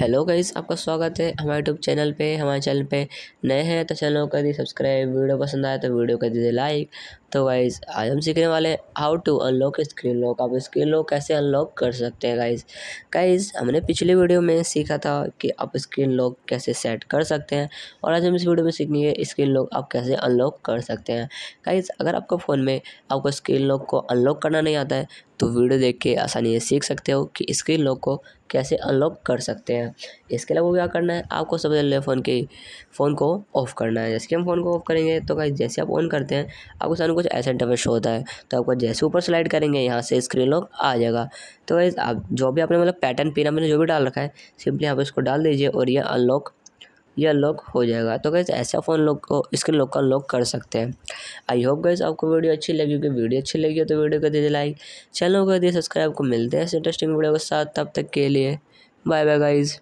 hello guys आपका स्वागत है हमारे यूट्यूब चैनल पे हमारे चैनल पे नए हैं तो चैनल कर दी सब्सक्राइब वीडियो पसंद आए तो वीडियो कर दीजिए लाइक तो गाइज़ आज हम सीखने वाले हैं how to unlock screen lock आप स्क्रीन लॉक कैसे अनलॉक कर सकते हैं गाइज़ गाइज़ हमने पिछले वीडियो में सीखा था कि आप स्क्रीन लॉक कैसे सेट कर सकते हैं और आज हम इस वीडियो में सीखेंगे स्क्रीन लॉक आप कैसे अनलॉक कर सकते हैं गाइज़ अगर आपको फ़ोन में आपको स्क्रीन लॉक को अनलॉक करना नहीं आता है तो वीडियो देख के आसानी से सीख सकते हो कि स्क्रीन लॉक को कैसे अनलॉक कर सकते हैं इसके अलावा क्या करना है आपको सबसे पहले फ़ोन के फ़ोन को ऑफ़ करना है जैसे कि हम फ़ोन को ऑफ़ करेंगे तो गाइज जैसे आप ऑन करते हैं आपको सामने कुछ ऐसा इंटरफेस होता है तो आपको जैसे ऊपर स्लाइड करेंगे यहाँ से स्क्रीन लॉक आ जाएगा तो वैसे आप जो भी आपने मतलब पैटर्न पीना मैंने जो भी डाल रखा है सिंपली आप इसको डाल दीजिए और ये अनलॉक ये अनलॉक हो जाएगा तो कैसे ऐसा फ़ोन लोग को स्क्रीन लॉक का अनलॉक कर सकते हैं आई होप गैस आपको वीडियो अच्छी लगी क्योंकि वीडियो अच्छी लगी हो तो वीडियो को दे लाइक चैनल को दे सब्सक्राइब को मिलते हैं इंटरेस्टिंग वीडियो के साथ तब तक के लिए बाय बाय गाइज़